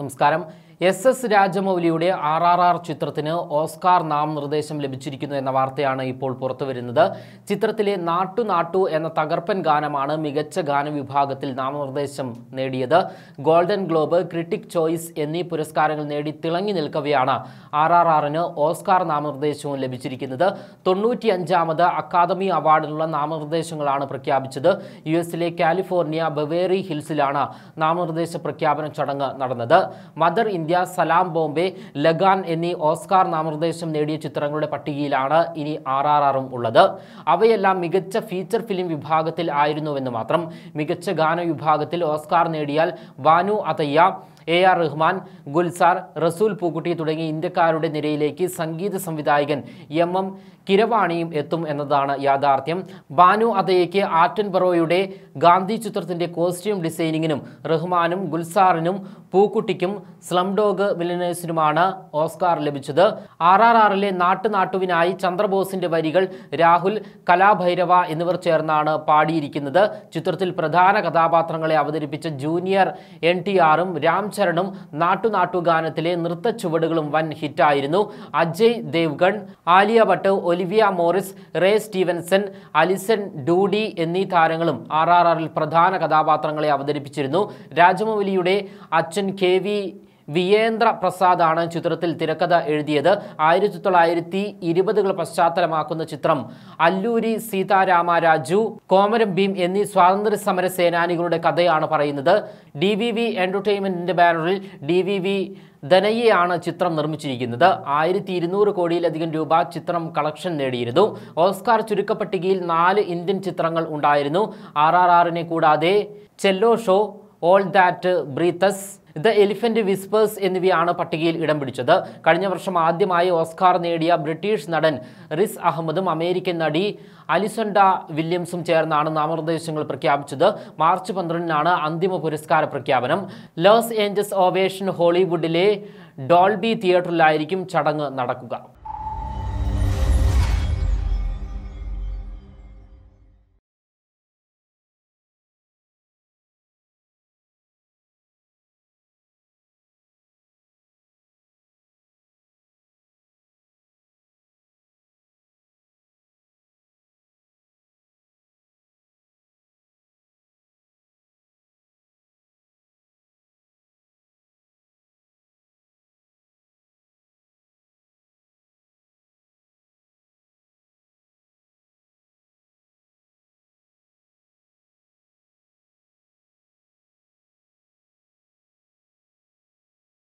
നമസ്കാരം S S രാജമൗലിയുടെ R R R ചിത്രത്തിന് ഓസ്കാർ നാമനിർദ്ദേശം ലഭിച്ചിരിക്കുന്നു എന്ന വാർത്തയാണ് ഇപ്പോൾ പുറത്തുവരുന്നത് ചിത്രത്തിലെ നാട്ടു നാട്ടു എന്ന തകർപ്പൻ ഗാനമാണ് മികച്ച ഗാന വിഭാഗത്തിൽ നാമനിർദ്ദേശം നേടിയത് ഗോൾഡൻ ഗ്ലോബ് ക്രിട്ടിക് ചോയ്സ് എന്നീ പുരസ്കാരങ്ങൾ നേടി തിളങ്ങി നിൽക്കവെയാണ് ആർ ആർ ആറിന് ഓസ്കാർ നാമനിർദ്ദേശവും ലഭിച്ചിരിക്കുന്നത് അഞ്ചാമത് അക്കാദമി അവാർഡിനുള്ള നാമനിർദ്ദേശങ്ങളാണ് പ്രഖ്യാപിച്ചത് യു എസിലെ കാലിഫോർണിയ ബവേറി ഹിൽസിലാണ് നാമനിർദ്ദേശ പ്രഖ്യാപന ചടങ്ങ് നടന്നത് Mother India India Salaam Bombay Lagaan എന്നീ ഓസ്കാർ നാമനിർദ്ദേശം നേടിയ ചിത്രങ്ങളുടെ പട്ടികയിലാണ് ഇനി ആർ ആർ ആറും ഉള്ളത് അവയെല്ലാം മികച്ച ഫീച്ചർ ഫിലിം വിഭാഗത്തിൽ ആയിരുന്നുവെന്ന് മാത്രം മികച്ച ഗാന വിഭാഗത്തിൽ ഓസ്കാർ നേടിയാൽ വാനു അതയ്യ എ ആർ റഹ്മാൻ ഗുൽസാർ റസൂൽ പൂക്കുട്ടി തുടങ്ങിയ ഇന്ത്യക്കാരുടെ നിരയിലേക്ക് സംഗീത സംവിധായകൻ എം എം കിരവാണിയും എത്തും എന്നതാണ് യാഥാർത്ഥ്യം ബാനു അതയ്ക്ക് ആറ്റൻ ബറോയുടെ ഗാന്ധി ചിത്രത്തിൻ്റെ കോസ്റ്റ്യൂം ഡിസൈനിങ്ങിനും റഹ്മാനും ഗുൽസാറിനും പൂക്കുട്ടിക്കും സ്ലം ഡോഗ് ഓസ്കാർ ലഭിച്ചത് ആർ ആർ ആറിലെ നാട്ടുനാട്ടുവിനായി ചന്ദ്രബോസിന്റെ വരികൾ രാഹുൽ കലാഭൈരവ എന്നിവർ ചേർന്നാണ് പാടിയിരിക്കുന്നത് ചിത്രത്തിൽ പ്രധാന കഥാപാത്രങ്ങളെ അവതരിപ്പിച്ച ജൂനിയർ എൻ ടി ആറും രാം ചരണും നാട്ടു ഗാനത്തിലെ നൃത്ത ചുവടുകളും വൻ ഹിറ്റായിരുന്നു Ajay Devgn Alia Bhatt Olivia Morris Ray Stevenson Alison Doody എന്നീ താരങ്ങളും ആർ ആർ ആറിൽ പ്രധാന കഥാപാത്രങ്ങളെ അവതരിപ്പിച്ചിരുന്നു രാജമൗലിയുടെ അച്ഛൻ കെ വി വിയേന്ദ്ര പ്രസാദാണ് ചിത്രത്തിൽ തിരക്കഥ എഴുതിയത് ആയിരത്തി തൊള്ളായിരത്തി ഇരുപതുകൾ പശ്ചാത്തലമാക്കുന്ന ചിത്രം അല്ലൂരി സീതാരാമ രാജു കോമരം ഭീം എന്നീ സ്വാതന്ത്ര്യ സമര സേനാനികളുടെ കഥയാണ് പറയുന്നത് ഡി വി വി എൻ്റർടൈൻമെൻറ്റിൻ്റെ ബാനറിൽ ഡി വി വി ധനയ്യയാണ് ചിത്രം നിർമ്മിച്ചിരിക്കുന്നത് ആയിരത്തി ഇരുന്നൂറ് കോടിയിലധികം രൂപ ചിത്രം കളക്ഷൻ നേടിയിരുന്നു ഓസ്കാർ ചുരുക്കപ്പട്ടികയിൽ നാല് ഇന്ത്യൻ ചിത്രങ്ങൾ ഉണ്ടായിരുന്നു ആർ ആർ ആറിനെ കൂടാതെ Chhello Show All That Breathes The Elephant Whispers എന്നിവയാണ് പട്ടികയിൽ ഇടം പിടിച്ചത് കഴിഞ്ഞ വർഷം ആദ്യമായി ഓസ്കാർ നേടിയ ബ്രിട്ടീഷ് നടൻ റിസ് അഹമ്മദും അമേരിക്കൻ നടി അലിസൊണ്ട വില്യംസും ചേർന്നാണ് നാമനിർദ്ദേശങ്ങൾ പ്രഖ്യാപിച്ചത് മാർച്ച് പന്ത്രണ്ടിനാണ് അന്തിമ പുരസ്കാര പ്രഖ്യാപനം ലോസ് ഏഞ്ചൽസ് ഓവേഷൻ ഹോളിവുഡിലെ ഡോൾബി തിയേറ്ററിലായിരിക്കും ചടങ്ങ് നടക്കുക